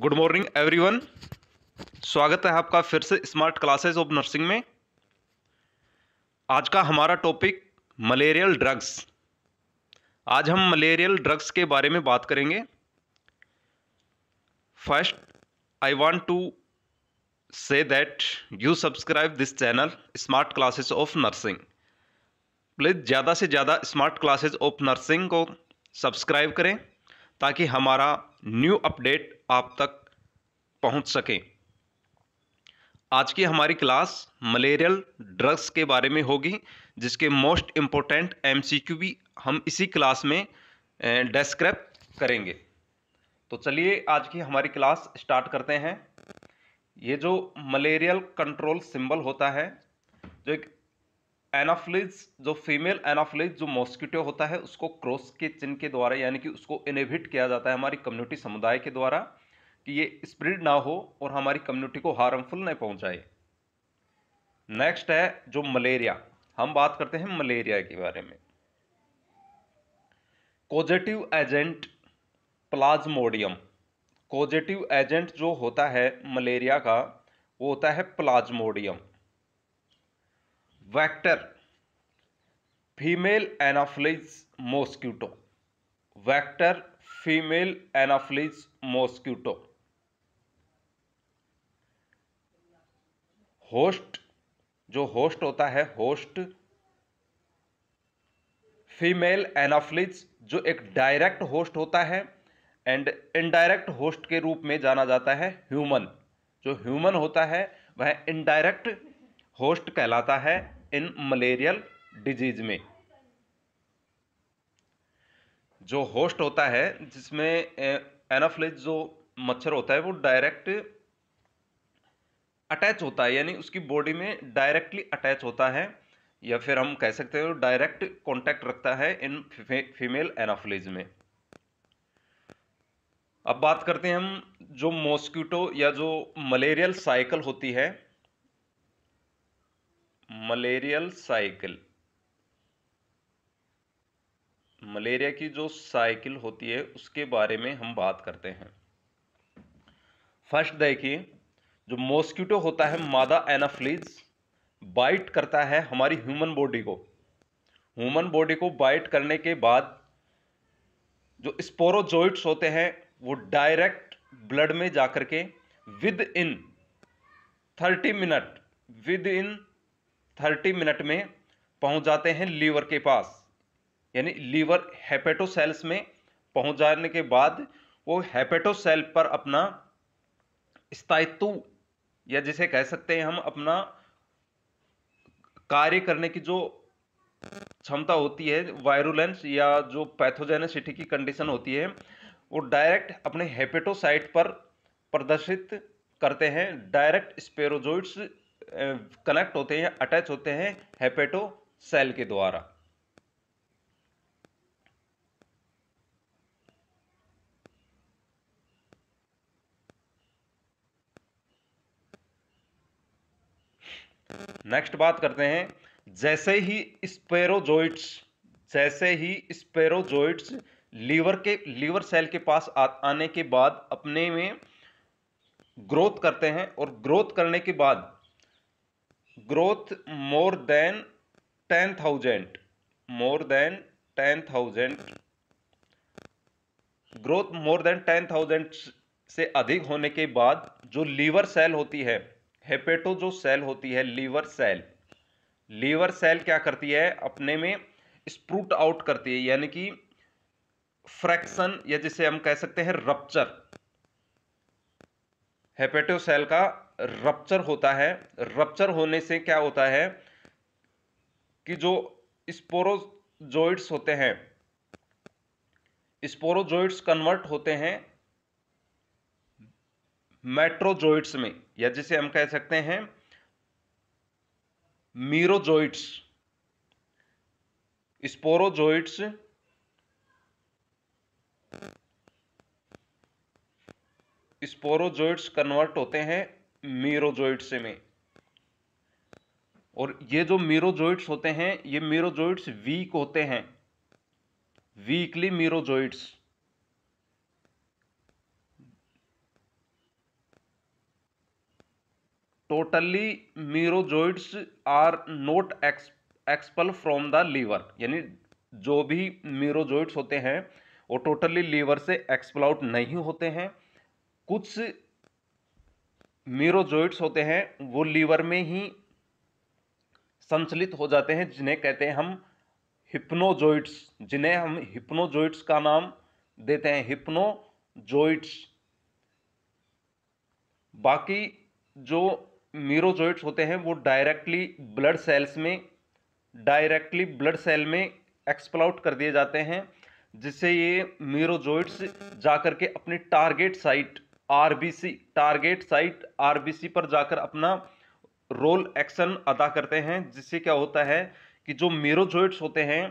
good morning everyone स्वागत है आपका फिर से स्मार्ट क्लासेस ऑफ नर्सिंग में आज का हमारा टॉपिक मलेरियल ड्रग्स आज हम मलेरियल ड्रग्स के बारे में बात करेंगे first I want to say that you subscribe this channel smart classes of nursing please ज़्यादा से ज़्यादा स्मार्ट क्लासेज ऑफ नर्सिंग को सब्सक्राइब करें ताकि हमारा न्यू अपडेट आप तक पहुंच सकें आज की हमारी क्लास मलेरियल ड्रग्स के बारे में होगी जिसके मोस्ट इम्पोर्टेंट एमसीक्यू भी हम इसी क्लास में डेस्क्राइब करेंगे तो चलिए आज की हमारी क्लास स्टार्ट करते हैं ये जो मलेरियल कंट्रोल सिंबल होता है जो एक एनाफ्लिज जो फीमेल एनाफ्लिज जो मॉस्किटो होता है उसको क्रॉस के चिन्ह के द्वारा यानी कि उसको इनिविट किया जाता है हमारी कम्युनिटी समुदाय के द्वारा कि ये स्प्रेड ना हो और हमारी कम्युनिटी को हार्मफुल ना पहुंचाए नेक्स्ट है जो मलेरिया हम बात करते हैं मलेरिया के बारे में causative agent plasmodium causative agent जो होता है मलेरिया का वो होता है plasmodium vector female anopheles mosquito vector female anopheles mosquito host जो होस्ट होता है होस्ट फीमेल एनाफ्लिज जो एक डायरेक्ट होस्ट होता है एंड इनडायरेक्ट होस्ट के रूप में जाना जाता है ह्यूमन जो ह्यूमन होता है वह इनडायरेक्ट होस्ट कहलाता है इन मलेरियल डिजीज में जो होस्ट होता है जिसमें एनाफ्लिज eh, जो मच्छर होता है वो डायरेक्ट अटैच होता है यानी उसकी बॉडी में डायरेक्टली अटैच होता है या फिर हम कह सकते हैं डायरेक्ट कांटेक्ट रखता है इन फीमेल एनाफिलीज में अब बात करते हैं हम जो मॉस्क्यूटो या जो मलेरियल साइकिल होती है मलेरियल साइकिल मलेरिया की जो साइकिल होती है उसके बारे में हम बात करते हैं फर्स्ट देखिए जो मॉस्किटो होता है मादा एनाफ्लीज बाइट करता है हमारी ह्यूमन बॉडी को ह्यूमन बॉडी को बाइट करने के बाद जो स्पोरोजोइट्स होते हैं वो डायरेक्ट ब्लड में जाकर के within thirty minute within thirty minute में पहुंच जाते हैं लीवर के पास यानी लीवर हेपेटोसेल्स में पहुंच जाने के बाद वो हेपेटोसेल पर अपना स्थायित्व या जिसे कह सकते हैं हम अपना कार्य करने की जो क्षमता होती है वायरुलेंस या जो पैथोजेनेसिटी की कंडीशन होती है वो डायरेक्ट अपने हेपेटोसाइट पर प्रदर्शित करते हैं डायरेक्ट स्पेरोजोइड्स कनेक्ट होते हैं अटैच होते हैं हेपेटो सेल के द्वारा नेक्स्ट बात करते हैं जैसे ही स्पेरोजोइट्स जैसे ही स्पेरोजोइट्स लीवर के लीवर सेल के पास आ, आने के बाद अपने में ग्रोथ करते हैं और ग्रोथ करने के बाद growth more than ten thousand more than ten thousand growth more than ten thousand से अधिक होने के बाद जो लीवर सेल होती है हेपेटो जो सेल होती है लीवर सेल लीवर सेल क्या करती है अपने में स्प्रूट आउट करती है यानी कि फ्रैक्शन या जिसे हम कह सकते हैं रप्चर हेपेटो सेल का रप्चर होता है रप्चर होने से क्या होता है कि जो स्पोरोजोइड्स होते हैं स्पोरोजोइड्स कन्वर्ट होते हैं मेट्रोजोइट्स में या जिसे हम कह सकते हैं मीरोजोइट्स स्पोरोजोइट्स स्पोरोजोइट्स कन्वर्ट होते हैं मीरोजोइट्स में और ये जो मीरोजोइट्स होते हैं ये मीरोजोइट्स वीक होते हैं weakly merozoites totally merozoites are not ex expel from the liver यानी जो भी मीरोजोइड्स होते हैं वो टोटली लीवर से एक्सपल आउट नहीं होते हैं कुछ मीरोजोइड्स होते हैं वो लीवर में ही संचलित हो जाते हैं जिन्हें कहते हैं हम हिप्नोजोइड्स जिन्हें हम हिप्नोजोइड्स का नाम देते हैं हिप्नोजोइड्स बाकी जो मीरोजोइट्स होते हैं वो डायरेक्टली ब्लड सेल्स में डायरेक्टली ब्लड सेल में एक्सप्लाउट कर दिए जाते हैं जिससे ये मीरोजोइट्स जाकर के अपने target site RBC target site RBC पर जाकर अपना रोल एक्शन अदा करते हैं जिससे क्या होता है कि जो मीरोजोइट्स होते हैं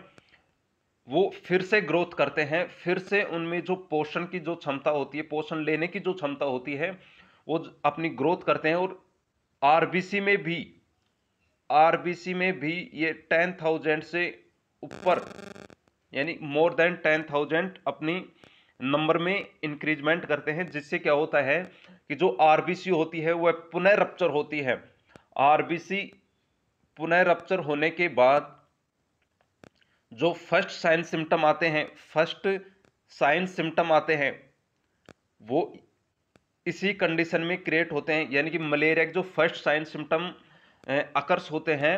वो फिर से ग्रोथ करते हैं फिर से उनमें जो पोषण की जो क्षमता होती है पोषण लेने की जो क्षमता होती है वो अपनी ग्रोथ करते हैं और आरबीसी में भी आरबीसी में भी ये टेन थाउजेंड से ऊपर यानी मोर देन टेन थाउजेंड अपनी नंबर में इंक्रीजमेंट करते हैं जिससे क्या होता है कि जो आरबीसी होती है वह पुनः रप्चर होती है आरबीसी पुनः रप्चर होने के बाद जो फर्स्ट साइन सिम्टम आते हैं फर्स्ट साइन सिम्टम आते हैं वो इसी कंडीशन में क्रिएट होते हैं यानी कि मलेरिया के जो फर्स्ट साइन सिम्टम अकर्स होते हैं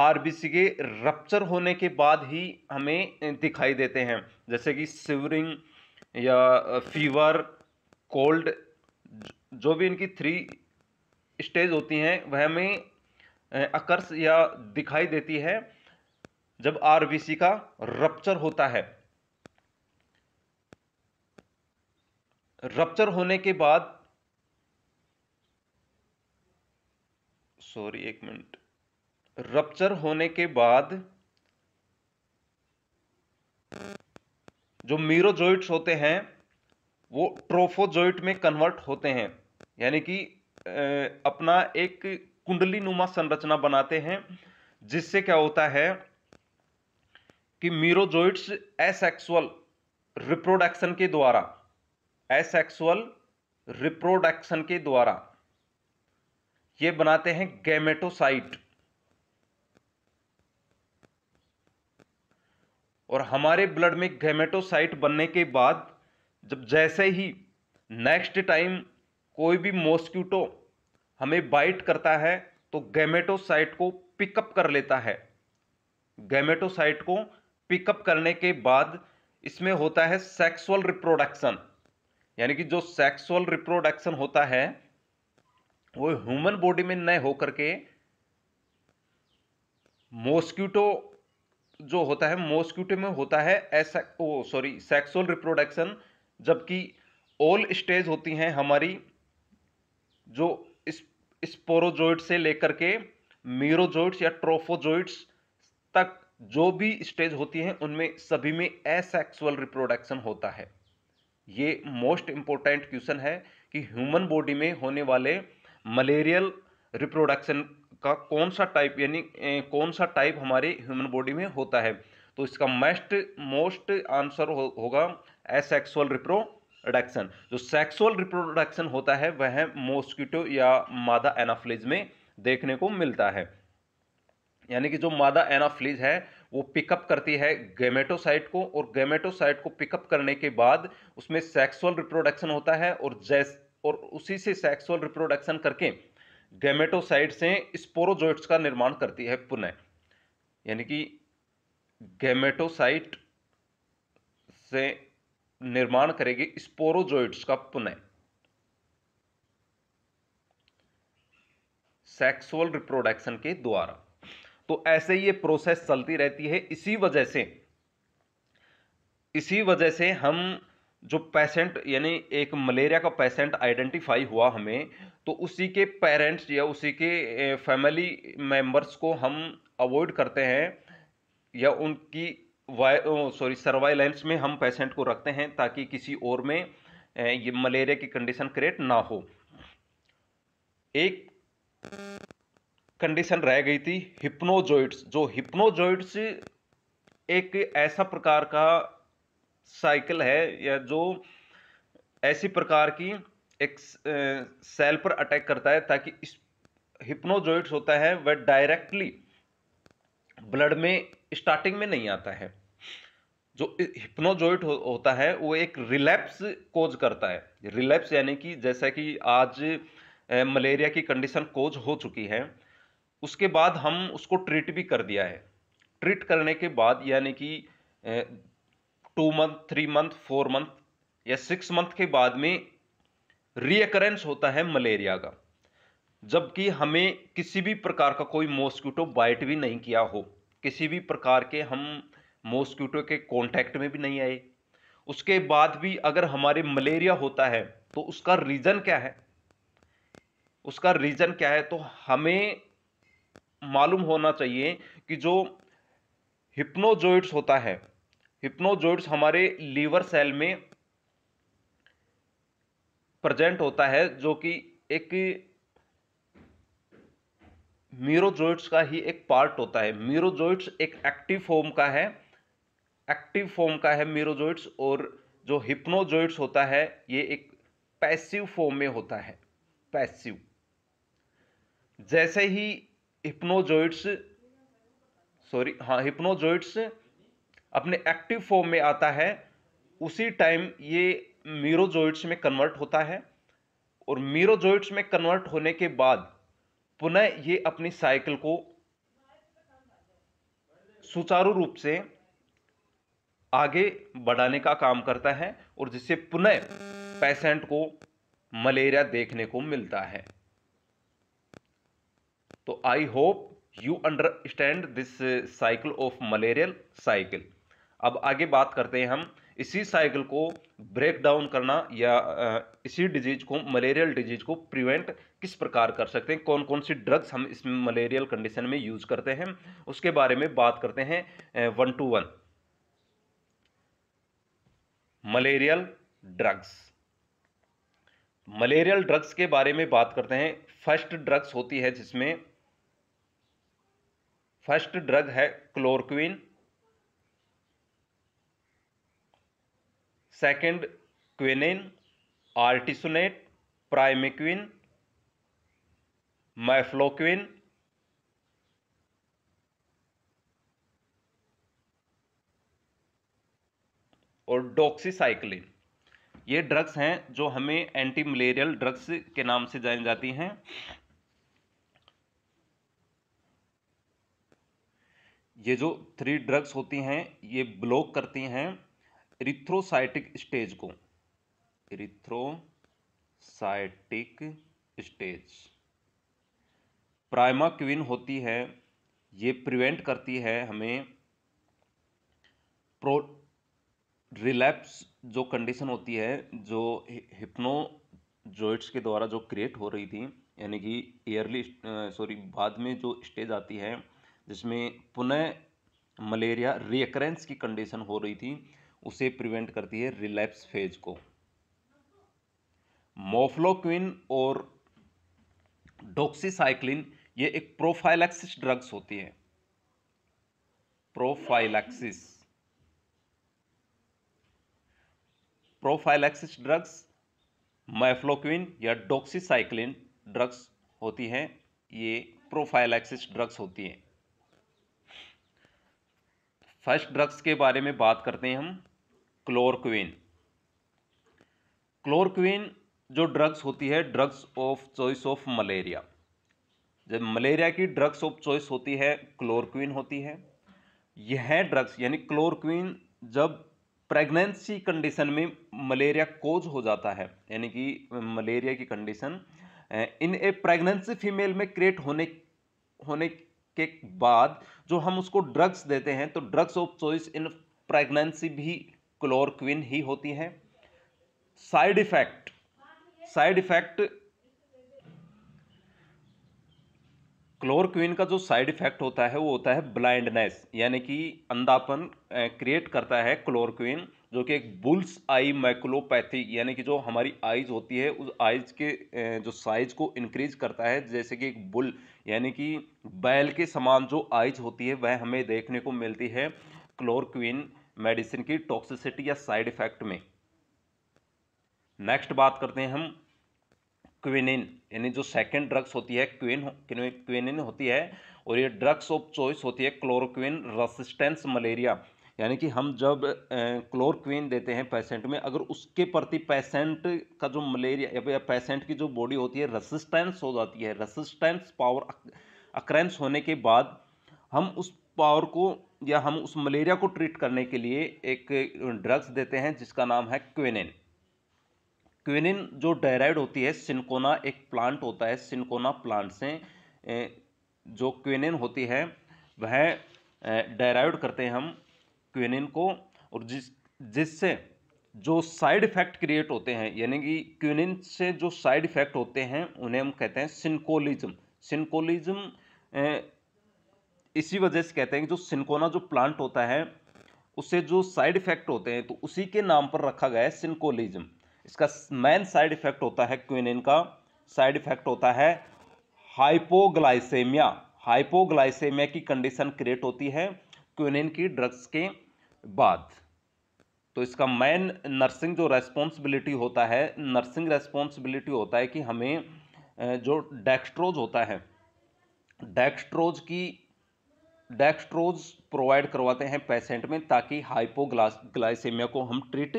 आरबीसी के रप्चर होने के बाद ही हमें दिखाई देते हैं जैसे कि सिवरिंग या फीवर कोल्ड जो भी इनकी थ्री स्टेज होती हैं वह हमें अकर्स या दिखाई देती है जब आरबीसी का रप्चर होता है रप्चर होने के बाद सॉरी एक मिनट रप्चर होने के बाद जो मीरोजोइट्स होते हैं वो ट्रोफोजोइट में कन्वर्ट होते हैं यानी कि अपना एक कुंडली नुमा संरचना बनाते हैं जिससे क्या होता है कि मीरोजोइट्स एसेक्सुअल रिप्रोडक्शन के द्वारा एसेक्सुअल रिप्रोडक्शन के द्वारा ये बनाते हैं गैमेटोसाइट और हमारे ब्लड में गैमेटोसाइट बनने के बाद जब जैसे ही नेक्स्ट टाइम कोई भी मॉस्क्यूटो हमें बाइट करता है तो गैमेटोसाइट को पिकअप कर लेता है गैमेटोसाइट को पिकअप करने के बाद इसमें होता है सेक्सुअल रिप्रोडक्शन यानी कि जो सेक्सुअल रिप्रोडक्शन होता है वो ह्यूमन बॉडी में न हो करके मॉस्क्यूटो जो होता है मॉस्क्यूटो में होता है ऐसा ओ सॉरी सेक्सुअल रिप्रोडक्शन जबकि ऑल स्टेज होती हैं हमारी जो स्पोरोजोइट से लेकर के मीरोजोइड्स या ट्रोफोजोइड्स तक जो भी स्टेज होती हैं उनमें सभी में एसेक्सुअल रिप्रोडक्शन होता है ये मोस्ट इम्पोर्टेंट क्वेश्चन है कि ह्यूमन बॉडी में होने वाले मलेरियल रिप्रोडक्शन का कौन सा टाइप यानी कौन सा टाइप हमारे ह्यूमन बॉडी में होता है तो इसका मेस्ट मोस्ट आंसर हो, होगा एसेक्सुअल रिप्रोडक्शन जो सेक्सुअल रिप्रोडक्शन होता है वह मॉस्किटो या मादा एनाफ्लिज में देखने को मिलता है यानी कि जो मादा एनाफ्लिज है वो पिकअप करती है गेमेटोसाइट को और गेमेटोसाइट को पिकअप करने के बाद उसमें सेक्सुअल रिप्रोडक्शन होता है और जैस और उसी से सेक्सुअल रिप्रोडक्शन करके गैमेटोसाइड से स्पोरोजोइट्स का निर्माण करती है पुनः यानी कि गैमेटोसाइट से निर्माण करेगी स्पोरोजोइट्स का पुनः सेक्सुअल रिप्रोडक्शन के द्वारा तो ऐसे ये प्रोसेस चलती रहती है इसी वजह से इसी वजह से हम जो पेशेंट यानी एक मलेरिया का पेशेंट आइडेंटिफाई हुआ हमें तो उसी के पेरेंट्स या उसी के फैमिली मेम्बर्स को हम अवॉइड करते हैं या उनकी सॉरी सर्वाइलेंस में हम पेशेंट को रखते हैं ताकि किसी और में ये मलेरिया की कंडीशन क्रिएट ना हो एक कंडीशन रह गई थी हिप्नोजोइड्स जो हिप्नोजोइड्स एक ऐसा प्रकार का साइकिल है या जो ऐसी प्रकार की एक सेल पर अटैक करता है ताकि इस हिप्नोजोइड्स होता है वह डायरेक्टली ब्लड में स्टार्टिंग में नहीं आता है जो हिप्नोजोइट हो, होता है वो एक रिलैप्स कोज करता है रिलैप्स यानी कि जैसा कि आज ए, मलेरिया की कंडीशन कोज हो चुकी है उसके बाद हम उसको ट्रीट भी कर दिया है ट्रीट करने के बाद यानी कि two month three month four month या सिक्स मंथ के बाद में रीअकरेंस होता है मलेरिया का जबकि हमें किसी भी प्रकार का कोई मॉस्क्यूटो बाइट भी नहीं किया हो किसी भी प्रकार के हम मॉस्क्यूटो के कांटेक्ट में भी नहीं आए उसके बाद भी अगर हमारे मलेरिया होता है तो उसका रीज़न क्या है उसका रीज़न क्या है तो हमें मालूम होना चाहिए कि जो हिप्नोजोइड्स होता है हिप्नोजोइड्स हमारे लीवर सेल में प्रेजेंट होता है जो कि एक मीरोजोइड्स का ही एक पार्ट होता है मीरोजोइड्स एक एक्टिव फॉर्म का है एक्टिव फॉर्म का है मीरोजोइड्स और जो हिप्नोजोइड्स होता है ये एक पैसिव फॉर्म में होता है पैसिव जैसे ही हिप्नोजोइड्स सॉरी हाँ हिप्नोजोइड्स अपने एक्टिव फॉर्म में आता है उसी टाइम ये मीरोजोइट्स में कन्वर्ट होता है और मीरोजोइट्स में कन्वर्ट होने के बाद पुनः ये अपनी साइकिल को सुचारू रूप से आगे बढ़ाने का काम करता है और जिससे पुनः पेशेंट को मलेरिया देखने को मिलता है तो I hope you understand this cycle of malarial cycle अब आगे बात करते हैं हम इसी साइकिल को ब्रेक डाउन करना या इसी डिजीज को मलेरियल डिजीज को प्रिवेंट किस प्रकार कर सकते हैं कौन कौन सी ड्रग्स हम इसमें मलेरियल कंडीशन में यूज़ करते हैं उसके बारे में बात करते हैं one two one malarial drugs malarial drugs के बारे में बात करते हैं फर्स्ट ड्रग्स होती है जिसमें फर्स्ट ड्रग है chloroquine second quinine artesunate primaquine mefloquine और डॉक्सीसाइक्लिन ये ड्रग्स हैं जो हमें एंटी मलेरियल ड्रग्स के नाम से जानी जाती हैं ये जो थ्री ड्रग्स होती हैं ये ब्लॉक करती हैं इरिथ्रोसाइटिक स्टेज को इरिथ्रोसाइटिक स्टेज प्राइमा क्विन होती है ये प्रिवेंट करती है हमें प्रो रिलैप्स जो कंडीशन होती है जो हिप्नो जोइट्स के द्वारा जो क्रिएट हो रही थी यानी कि एयरली सॉरी बाद में जो स्टेज आती है जिसमें पुनः मलेरिया रिएकरेंस की कंडीशन हो रही थी उसे प्रिवेंट करती है रिलैप्स फेज को मोफ्लोक्विन और डॉक्सीसाइक्लिन ये एक प्रोफाइलैक्सिस ड्रग्स होती है प्रोफाइलैक्सिस प्रोफाइलैक्सिस ड्रग्स मैफ्लोक्विन या डॉक्सीसाइक्लिन ड्रग्स होती हैं ये प्रोफाइलैक्सिस ड्रग्स होती हैं फर्स्ट ड्रग्स के बारे में बात करते हैं हम क्लोरक्विन क्लोरक्विन जो ड्रग्स होती है drugs of choice of malaria जब मलेरिया की ड्रग्स ऑफ चॉइस होती है क्लोरक्विन होती है यह ड्रग्स यानी क्लोरक्विन जब प्रेगनेंसी कंडीशन में मलेरिया कोज हो जाता है यानी कि मलेरिया की condition in a pregnancy female में क्रिएट होने होने के बाद जो हम उसको ड्रग्स देते हैं तो drugs of choice in pregnancy भी क्लोरक्विन ही होती हैं side effect side effect chloroquine का जो साइड इफेक्ट होता है वो होता है ब्लाइंडनेस यानी कि अंधापन क्रिएट करता है क्लोरक्विन जो कि एक बुल्स आई मैकुलोपैथी यानी कि जो हमारी आइज होती है उस आइज के जो साइज को इंक्रीज करता है जैसे कि एक बुल यानी कि बैल के समान जो आइज होती है वह हमें देखने को मिलती है क्लोरक्विन मेडिसिन की टॉक्सिसिटी या साइड इफेक्ट में नेक्स्ट बात करते हैं हम क्विनिन यानी जो सेकेंड ड्रग्स होती है क्विन क्विनिन होती है और ये ड्रग्स ऑफ चॉइस होती है क्लोरोक्विन रसिस्टेंस मलेरिया यानी कि हम जब क्लोरक्विन देते हैं पेशेंट में अगर उसके प्रति पेशेंट का जो मलेरिया या पेशेंट की जो बॉडी होती है रसिस्टेंस हो जाती है रसिस्टेंस पावर अक्रेंस होने के बाद हम उस पावर को या हम उस मलेरिया को ट्रीट करने के लिए एक ड्रग्स uh, देते हैं जिसका नाम है क्विनिन क्विनिन जो डायराइड होती है सिनकोना एक प्लांट होता है सिनकोना प्लांट से uh, जो क्विनिन होती है वह डायराइड uh, करते हैं हम क्विनिन को और जिस जिससे जो साइड इफ़ेक्ट क्रिएट होते हैं यानी कि क्विनिन से जो साइड इफ़ेक्ट होते हैं उन्हें हम कहते हैं सिनकोलिज्म सिनकोलिज्म इसी वजह से कहते हैं कि जो सिनकोना जो प्लांट होता है उससे जो साइड इफेक्ट होते हैं तो उसी के नाम पर रखा गया है सिनकोलिज्म इसका मेन साइड इफेक्ट होता है क्विनिन का साइड इफेक्ट होता है हाइपोग्लाइसेमिया हाइपोग्लाइसेमिया की कंडीशन क्रिएट होती है क्विनिन की ड्रग्स के बाद तो इसका मेन नर्सिंग जो रेस्पॉन्सिबिलिटी होता है नर्सिंग रेस्पॉन्सिबिलिटी होता है कि हमें जो डेक्स्ट्रोज होता है डेक्स्ट्रोज की डेक्स्ट्रोज प्रोवाइड करवाते हैं पेशेंट में ताकि हाइपोग्लाइसेमिया को हम ट्रीट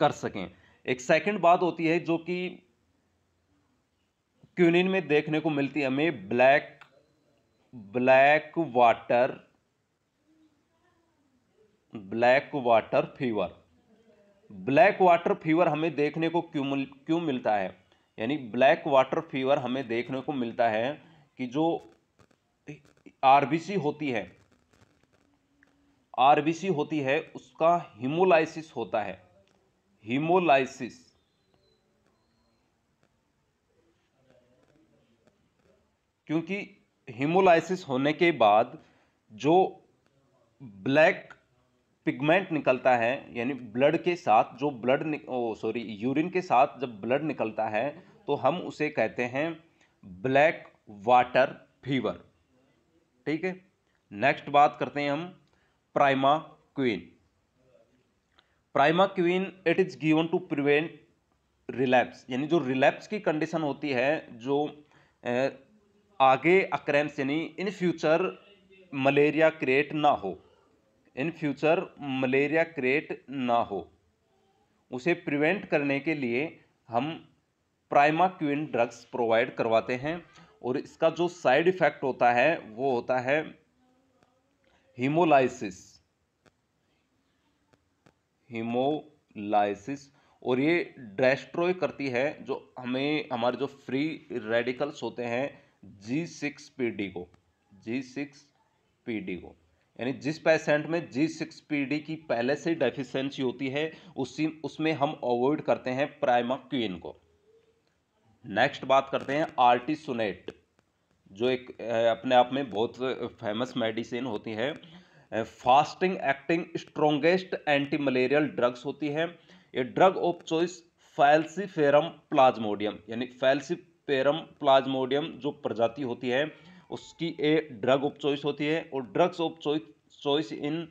कर सकें एक सेकंड बात होती है जो कि क्यूनिन में देखने को मिलती है हमें black black water black water fever black water fever हमें देखने को क्यों क्यों मिलता है यानी ब्लैक वाटर फीवर हमें देखने को मिलता है कि जो आरबीसी होती है आरबीसी होती है उसका हीमोलाइसिस होता है हीमोलाइसिस क्योंकि हीमोलाइसिस होने के बाद जो ब्लैक पिगमेंट निकलता है यानी ब्लड के साथ जो ब्लड सॉरी यूरिन के साथ जब ब्लड निकलता है तो हम उसे कहते हैं ब्लैक वाटर फीवर ठीक है नेक्स्ट बात करते हैं हम primaquine primaquine it is given to prevent relapse यानी जो रिलैप्स की कंडीशन होती है जो आगे अक्रेंस यानी इन फ्यूचर मलेरिया क्रिएट ना हो इन फ्यूचर मलेरिया क्रिएट ना हो उसे प्रिवेंट करने के लिए हम प्राइमा क्वीन ड्रग्स प्रोवाइड करवाते हैं और इसका जो साइड इफ़ेक्ट होता है वो होता है हीमोलाइसिस हीमोलाइसिस और ये डेस्ट्रॉय करती है जो हमें हमारे जो फ्री रेडिकल्स होते हैं जी सिक्स पी डी को जी सिक्स पी डी को यानी जिस पेशेंट में जी सिक्स पी डी की पहले से डेफिशिएंसी होती है उसी उसमें हम अवॉइड करते हैं क्वीन को नेक्स्ट बात करते हैं आर्टिसोनेट जो एक अपने आप में बहुत फेमस मेडिसिन होती है fasting acting strongest anti malarial drugs होती है ये drug of choice falciparum plasmodium यानी फैल्सीफेरम प्लाज्मोडियम जो प्रजाति होती है उसकी ए ड्रग ऑफ चॉइस होती है और drugs of choice choice in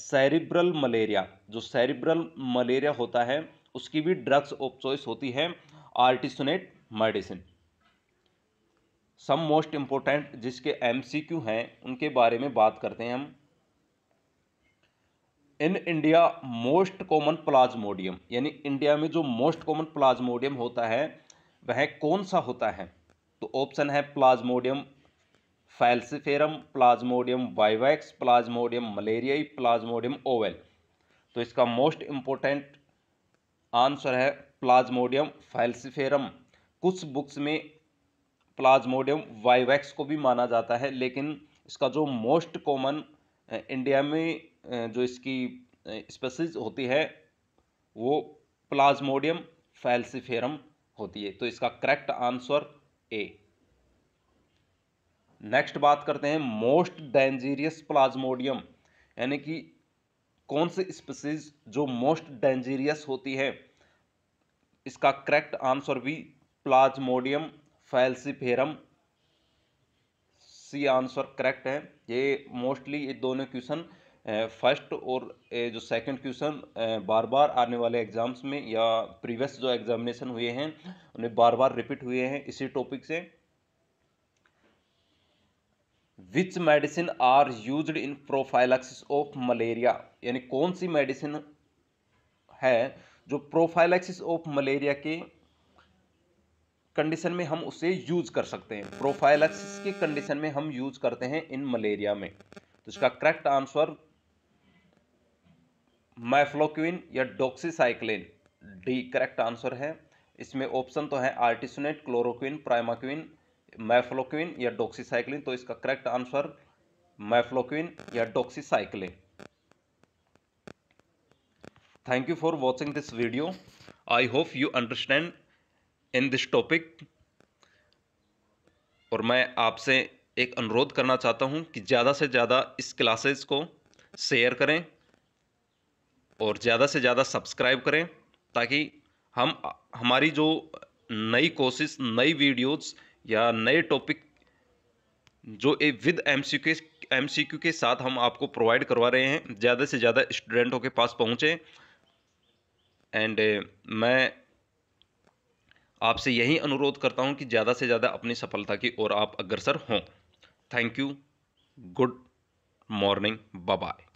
cerebral malaria जो सेरिब्रल मलेरिया होता है उसकी भी ड्रग्स ऑफ चॉइस होती है artesunate medicine some most important जिसके एमसीक्यू हैं उनके बारे में बात करते हैं हम in India most common plasmodium यानी इंडिया में जो मोस्ट कॉमन प्लाज्मोडियम होता है वह कौन सा होता है तो ऑप्शन है plasmodium falciparum plasmodium vivax plasmodium malariae plasmodium ovale तो इसका मोस्ट इम्पोर्टेंट आंसर है प्लाज्मोडियम फैल्सिफेरम कुछ बुक्स में प्लाज्मोडियम वाइवैक्स को भी माना जाता है लेकिन इसका जो मोस्ट कॉमन इंडिया में जो इसकी स्पेसिस होती है वो प्लाज्मोडियम फैल्सिफेरम होती है तो इसका करेक्ट आंसर ए नेक्स्ट बात करते हैं मोस्ट डेंजीरियस प्लाज्मोडियम यानी कि कौन सी स्पेसिस जो मोस्ट डेंजीरियस होती है इसका करेक्ट आंसर भी plasmodium falciparum C answer correct है ये मोस्टली ये दोनों क्वेश्चन फर्स्ट और जो सेकंड क्वेश्चन बार बार आने वाले एग्जाम्स में या प्रीवियस जो एग्जामिनेशन हुए हैं उन्हें बार बार रिपीट हुए हैं इसी टॉपिक से which medicine are use in prophylaxis of malaria यानी कौन सी मेडिसिन है जो प्रोफाइलक्सिस ऑफ मलेरिया के कंडीशन में हम उसे यूज कर सकते हैं प्रोफाइलक्सिस के कंडीशन में हम यूज करते हैं इन मलेरिया में तो इसका करेक्ट आंसर माइफ्लोक्विन या डॉक्सीसाइक्लिन डी करेक्ट आंसर है इसमें ऑप्शन तो है आर्टिसोनेट क्लोरोक्विन प्राइमाक्विन मैफ्लोक्विन या डॉक्सीसाइक्लिन तो इसका करेक्ट आंसर मैफ्लोक्विन या doxycycline thank you for watching this video I hope you understand in this topic और मैं आपसे एक अनुरोध करना चाहता हूं कि ज़्यादा से ज़्यादा इस क्लासेस को शेयर करें और ज़्यादा से ज़्यादा सब्सक्राइब करें ताकि हम हमारी जो नई कोशिश नई वीडियोस या नए टॉपिक जो ए विद एम सी के एम सी क्यू के साथ हम आपको प्रोवाइड करवा रहे हैं ज़्यादा से ज़्यादा स्टूडेंटों के पास पहुँचें एंड मैं आपसे यही अनुरोध करता हूँ कि ज़्यादा से ज़्यादा अपनी सफलता की ओर आप अग्रसर हों thank you good morning bye